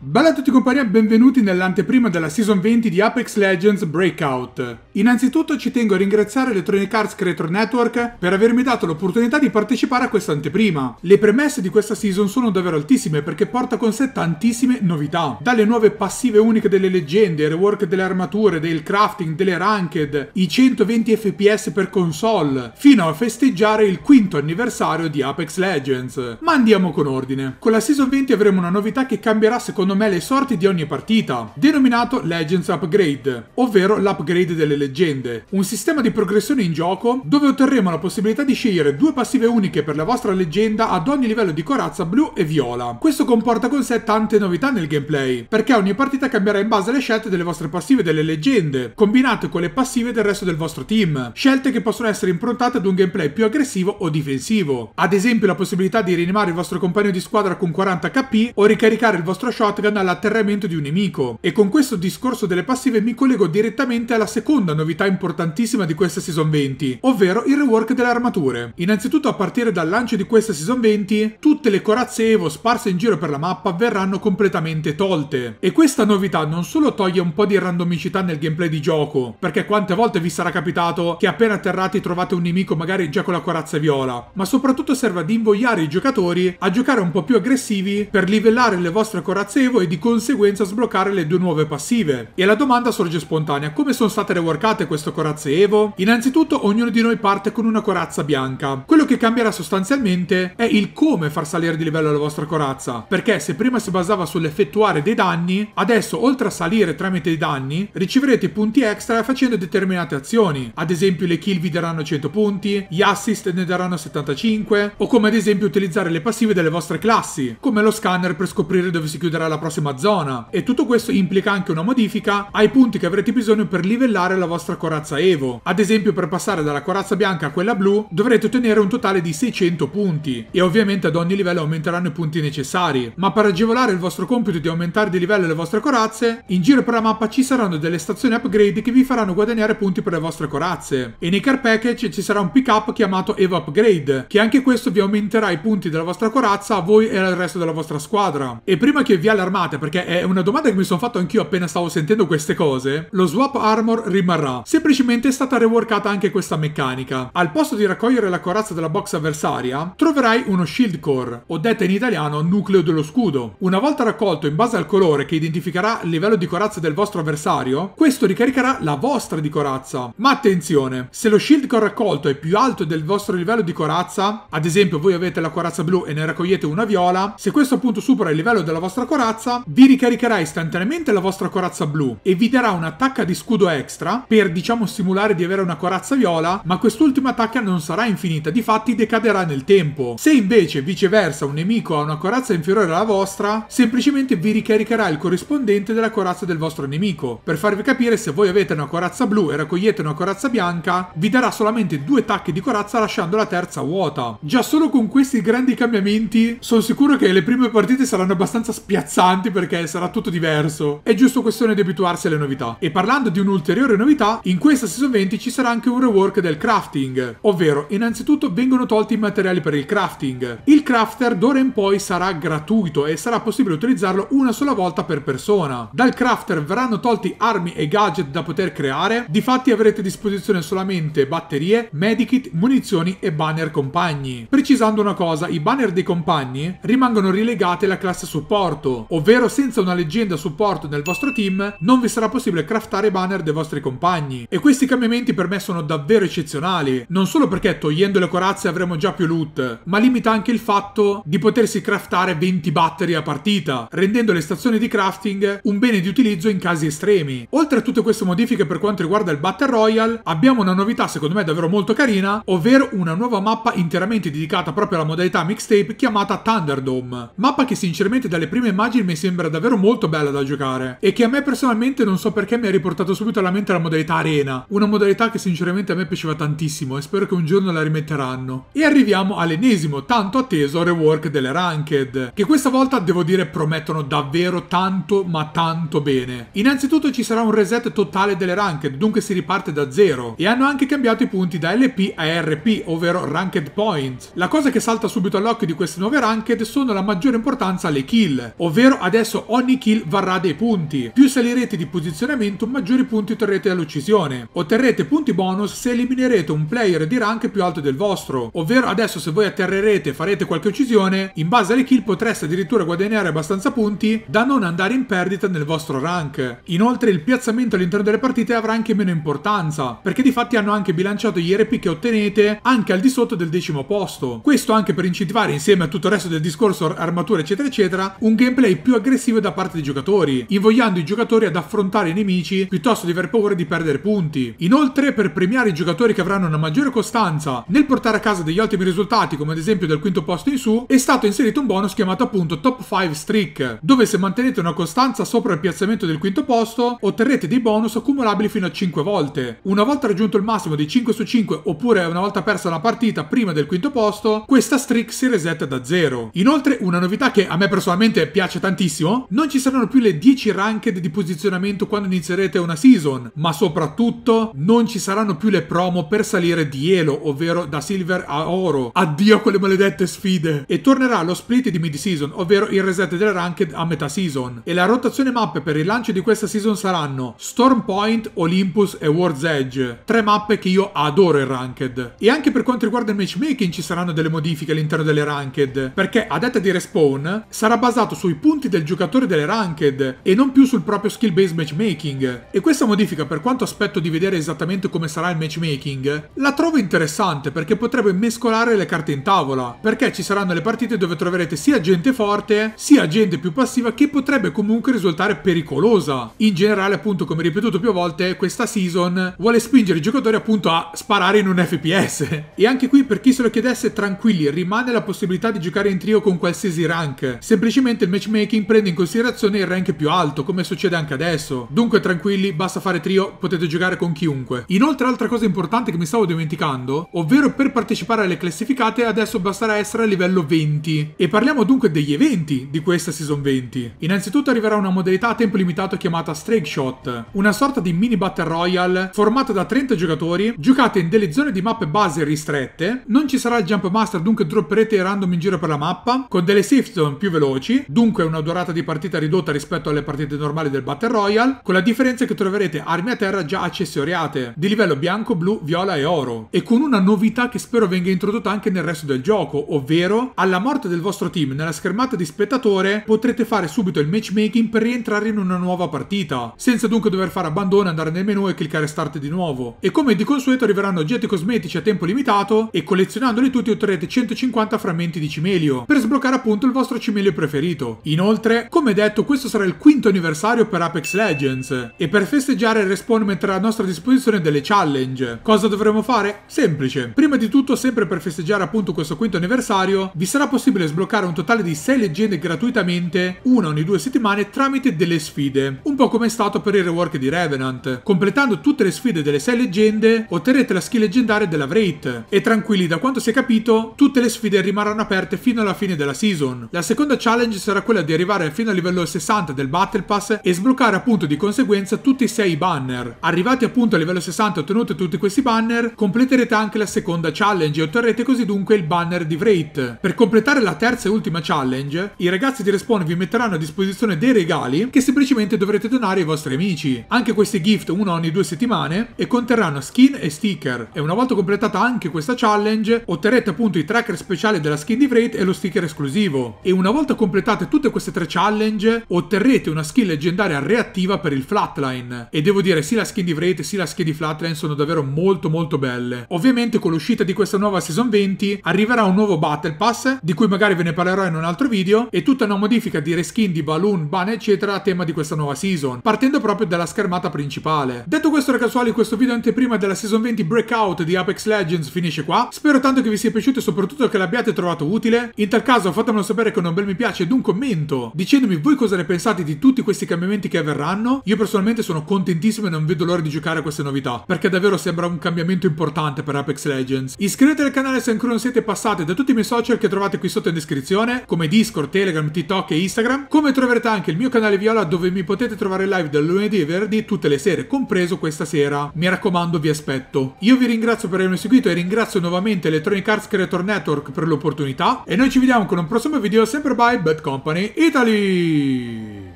Bella a tutti compagni e benvenuti nell'anteprima della Season 20 di Apex Legends Breakout. Innanzitutto ci tengo a ringraziare Electronic Arts Creator Network per avermi dato l'opportunità di partecipare a questa anteprima. Le premesse di questa season sono davvero altissime perché porta con sé tantissime novità, dalle nuove passive uniche delle leggende, il rework delle armature, del crafting, delle ranked, i 120 fps per console, fino a festeggiare il quinto anniversario di Apex Legends. Ma andiamo con ordine. Con la Season 20 avremo una novità che cambierà secondo secondo me le sorti di ogni partita, denominato Legends Upgrade, ovvero l'upgrade delle leggende, un sistema di progressione in gioco dove otterremo la possibilità di scegliere due passive uniche per la vostra leggenda ad ogni livello di corazza blu e viola. Questo comporta con sé tante novità nel gameplay, perché ogni partita cambierà in base alle scelte delle vostre passive delle leggende, combinate con le passive del resto del vostro team, scelte che possono essere improntate ad un gameplay più aggressivo o difensivo. Ad esempio la possibilità di rianimare il vostro compagno di squadra con 40 HP o ricaricare il vostro shot Shotgun all'atterramento di un nemico. E con questo discorso delle passive mi collego direttamente alla seconda novità importantissima di questa Season 20, ovvero il rework delle armature. Innanzitutto a partire dal lancio di questa Season 20, tutte le corazze Evo sparse in giro per la mappa verranno completamente tolte. E questa novità non solo toglie un po' di randomicità nel gameplay di gioco, perché quante volte vi sarà capitato che appena atterrati trovate un nemico magari già con la corazza viola, ma soprattutto serve ad invogliare i giocatori a giocare un po' più aggressivi per livellare le vostre corazze arrivo e di conseguenza sbloccare le due nuove passive. E la domanda sorge spontanea, come sono state reworkate queste corazze Evo? Innanzitutto ognuno di noi parte con una corazza bianca. Quello che cambierà sostanzialmente è il come far salire di livello la vostra corazza, perché se prima si basava sull'effettuare dei danni, adesso oltre a salire tramite i danni, riceverete punti extra facendo determinate azioni. Ad esempio le kill vi daranno 100 punti, gli assist ne daranno 75, o come ad esempio utilizzare le passive delle vostre classi, come lo scanner per scoprire dove si chiuderà la alla prossima zona e tutto questo implica anche una modifica ai punti che avrete bisogno per livellare la vostra corazza Evo. Ad esempio per passare dalla corazza bianca a quella blu dovrete ottenere un totale di 600 punti e ovviamente ad ogni livello aumenteranno i punti necessari, ma per agevolare il vostro compito di aumentare di livello le vostre corazze, in giro per la mappa ci saranno delle stazioni upgrade che vi faranno guadagnare punti per le vostre corazze e nei car package ci sarà un pick up chiamato Evo Upgrade che anche questo vi aumenterà i punti della vostra corazza a voi e al resto della vostra squadra e prima che vi alla armate, perché è una domanda che mi sono fatto anch'io appena stavo sentendo queste cose, lo swap armor rimarrà. Semplicemente è stata reworkata anche questa meccanica. Al posto di raccogliere la corazza della box avversaria, troverai uno shield core, o detta in italiano nucleo dello scudo. Una volta raccolto in base al colore che identificherà il livello di corazza del vostro avversario, questo ricaricherà la vostra di corazza. Ma attenzione, se lo shield core raccolto è più alto del vostro livello di corazza, ad esempio voi avete la corazza blu e ne raccogliete una viola, se questo appunto supera il livello della vostra corazza, corazza, vi ricaricherà istantaneamente la vostra corazza blu e vi darà un'attacca di scudo extra per diciamo simulare di avere una corazza viola, ma quest'ultima attacca non sarà infinita, difatti decaderà nel tempo. Se invece viceversa un nemico ha una corazza inferiore alla vostra, semplicemente vi ricaricherà il corrispondente della corazza del vostro nemico. Per farvi capire se voi avete una corazza blu e raccogliete una corazza bianca, vi darà solamente due tacche di corazza lasciando la terza vuota. Già solo con questi grandi cambiamenti sono sicuro che le prime partite saranno abbastanza spiazzate avanti perché sarà tutto diverso. È giusto questione di abituarsi alle novità. E parlando di un'ulteriore novità, in questa season 20 ci sarà anche un rework del crafting, ovvero innanzitutto vengono tolti i materiali per il crafting. Il crafter d'ora in poi sarà gratuito e sarà possibile utilizzarlo una sola volta per persona. Dal crafter verranno tolti armi e gadget da poter creare, difatti avrete a disposizione solamente batterie, medikit, munizioni e banner compagni. Precisando una cosa, i banner dei compagni rimangono rilegati alla classe supporto, ovvero senza una leggenda a supporto nel vostro team non vi sarà possibile craftare banner dei vostri compagni. E questi cambiamenti per me sono davvero eccezionali, non solo perché togliendo le corazze avremo già più loot, ma limita anche il fatto di potersi craftare 20 battery a partita, rendendo le stazioni di crafting un bene di utilizzo in casi estremi. Oltre a tutte queste modifiche per quanto riguarda il Battle Royale, abbiamo una novità secondo me davvero molto carina, ovvero una nuova mappa interamente dedicata proprio alla modalità mixtape chiamata Thunderdome, mappa che sinceramente dalle prime immagini mi sembra davvero molto bella da giocare e che a me personalmente non so perché mi ha riportato subito alla mente la modalità arena, una modalità che sinceramente a me piaceva tantissimo e spero che un giorno la rimetteranno. E arriviamo all'ennesimo tanto atteso rework delle Ranked, che questa volta devo dire promettono davvero tanto ma tanto bene. Innanzitutto ci sarà un reset totale delle Ranked, dunque si riparte da zero e hanno anche cambiato i punti da LP a RP, ovvero Ranked Points. La cosa che salta subito all'occhio di queste nuove Ranked sono la maggiore importanza alle kill, ovvero ovvero adesso ogni kill varrà dei punti. Più salirete di posizionamento, maggiori punti otterrete dall'uccisione. Otterrete punti bonus se eliminerete un player di rank più alto del vostro, ovvero adesso se voi atterrerete e farete qualche uccisione, in base alle kill potreste addirittura guadagnare abbastanza punti da non andare in perdita nel vostro rank. Inoltre il piazzamento all'interno delle partite avrà anche meno importanza, perché di fatti hanno anche bilanciato gli RP che ottenete anche al di sotto del decimo posto. Questo anche per incentivare insieme a tutto il resto del discorso armatura eccetera eccetera un gameplay più aggressive da parte dei giocatori, invogliando i giocatori ad affrontare i nemici piuttosto di aver paura di perdere punti. Inoltre, per premiare i giocatori che avranno una maggiore costanza nel portare a casa degli ottimi risultati, come ad esempio dal quinto posto in su, è stato inserito un bonus chiamato appunto Top 5 Streak, dove se mantenete una costanza sopra il piazzamento del quinto posto, otterrete dei bonus accumulabili fino a 5 volte. Una volta raggiunto il massimo di 5 su 5 oppure una volta persa una partita prima del quinto posto, questa streak si resetta da 0. Inoltre, una novità che a me personalmente piace tantissimo importantissimo, non ci saranno più le 10 ranked di posizionamento quando inizierete una season, ma soprattutto non ci saranno più le promo per salire di elo, ovvero da silver a oro. Addio a quelle maledette sfide! E tornerà lo split di mid season, ovvero il reset delle ranked a metà season. E la rotazione mappe per il lancio di questa season saranno Storm Point, Olympus e World's Edge, tre mappe che io adoro in ranked. E anche per quanto riguarda il matchmaking ci saranno delle modifiche all'interno delle ranked, perché a detta di respawn sarà basato sui punti punti del giocatore delle ranked e non più sul proprio skill based matchmaking. E questa modifica, per quanto aspetto di vedere esattamente come sarà il matchmaking, la trovo interessante perché potrebbe mescolare le carte in tavola, perché ci saranno le partite dove troverete sia gente forte, sia gente più passiva che potrebbe comunque risultare pericolosa. In generale, appunto, come ripetuto più volte, questa season vuole spingere i giocatori appunto a sparare in un FPS. E anche qui, per chi se lo chiedesse, tranquilli, rimane la possibilità di giocare in trio con qualsiasi rank. Semplicemente il matchmaking matchmaking prende in considerazione il rank più alto, come succede anche adesso. Dunque tranquilli, basta fare trio, potete giocare con chiunque. Inoltre altra cosa importante che mi stavo dimenticando, ovvero per partecipare alle classificate adesso basterà essere a livello 20. E parliamo dunque degli eventi di questa season 20. Innanzitutto arriverà una modalità a tempo limitato chiamata Strike Shot, una sorta di mini battle royale formata da 30 giocatori, giocate in delle zone di mappe base ristrette, non ci sarà il jump master dunque dropperete random in giro per la mappa, con delle safe zone più veloci, dunque una una durata di partita ridotta rispetto alle partite normali del Battle Royale, con la differenza che troverete armi a terra già accessoriate, di livello bianco, blu, viola e oro, e con una novità che spero venga introdotta anche nel resto del gioco, ovvero alla morte del vostro team nella schermata di spettatore potrete fare subito il matchmaking per rientrare in una nuova partita, senza dunque dover fare abbandono, andare nel menu e cliccare start di nuovo. E come di consueto arriveranno oggetti cosmetici a tempo limitato e collezionandoli tutti otterrete 150 frammenti di cimelio, per sbloccare appunto il vostro cimelio preferito. Inoltre Inoltre, come detto, questo sarà il quinto anniversario per Apex Legends e per festeggiare il respawn metterà a nostra disposizione delle challenge. Cosa dovremo fare? Semplice. Prima di tutto, sempre per festeggiare appunto questo quinto anniversario, vi sarà possibile sbloccare un totale di 6 leggende gratuitamente, una ogni due settimane, tramite delle sfide. Un po' come è stato per il rework di Revenant. Completando tutte le sfide delle 6 leggende, otterrete la skill leggendaria della Wraith. E tranquilli, da quanto si è capito, tutte le sfide rimarranno aperte fino alla fine della season. La seconda challenge sarà quella di arrivare fino al livello 60 del Battle Pass e sbloccare appunto di conseguenza tutti e sei i banner. Arrivati appunto al livello 60 e ottenuti tutti questi banner, completerete anche la seconda challenge e otterrete così dunque il banner di Wraith. Per completare la terza e ultima challenge, i ragazzi di Respawn vi metteranno a disposizione dei regali che semplicemente dovrete donare ai vostri amici. Anche questi gift uno ogni due settimane e conterranno skin e sticker. E una volta completata anche questa challenge, otterrete appunto i tracker speciali della skin di Wraith e lo sticker esclusivo. E una volta completate tutte queste queste tre challenge otterrete una skin leggendaria reattiva per il flatline. E devo dire, sì la skin di Vrate, sì la skin di flatline sono davvero molto molto belle. Ovviamente con l'uscita di questa nuova season 20 arriverà un nuovo battle pass, di cui magari ve ne parlerò in un altro video, e tutta una modifica di reskin di balloon, ban eccetera a tema di questa nuova season, partendo proprio dalla schermata principale. Detto questo ragazzuoli, questo video anteprima della season 20 breakout di Apex Legends finisce qua. Spero tanto che vi sia piaciuto e soprattutto che l'abbiate trovato utile. In tal caso fatemelo sapere con un bel mi piace ed un commento commento dicendomi voi cosa ne pensate di tutti questi cambiamenti che avverranno. Io personalmente sono contentissimo e non vedo l'ora di giocare a queste novità, perché davvero sembra un cambiamento importante per Apex Legends. Iscrivetevi al canale se ancora non siete passati da tutti i miei social che trovate qui sotto in descrizione, come Discord, Telegram, TikTok e Instagram, come troverete anche il mio canale Viola dove mi potete trovare live dal lunedì e venerdì tutte le sere, compreso questa sera. Mi raccomando, vi aspetto. Io vi ringrazio per avermi seguito e ringrazio nuovamente Electronic Arts Creator Network per l'opportunità e noi ci vediamo con un prossimo video sempre by Bad Company イタリー